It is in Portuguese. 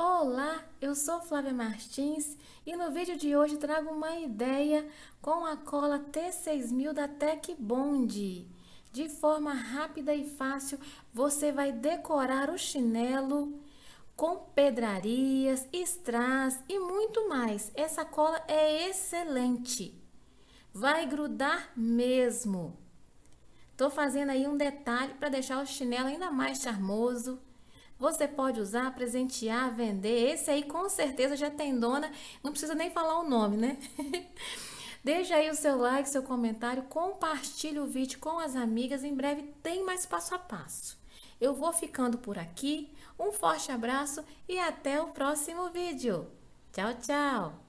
Olá, eu sou Flávia Martins e no vídeo de hoje trago uma ideia com a cola T6000 da Tecbond. Bond. De forma rápida e fácil, você vai decorar o chinelo com pedrarias, strass e muito mais. Essa cola é excelente. Vai grudar mesmo. Tô fazendo aí um detalhe para deixar o chinelo ainda mais charmoso. Você pode usar, presentear, vender. Esse aí com certeza já tem dona, não precisa nem falar o nome, né? Deixa aí o seu like, seu comentário, compartilhe o vídeo com as amigas. Em breve tem mais passo a passo. Eu vou ficando por aqui. Um forte abraço e até o próximo vídeo. Tchau, tchau!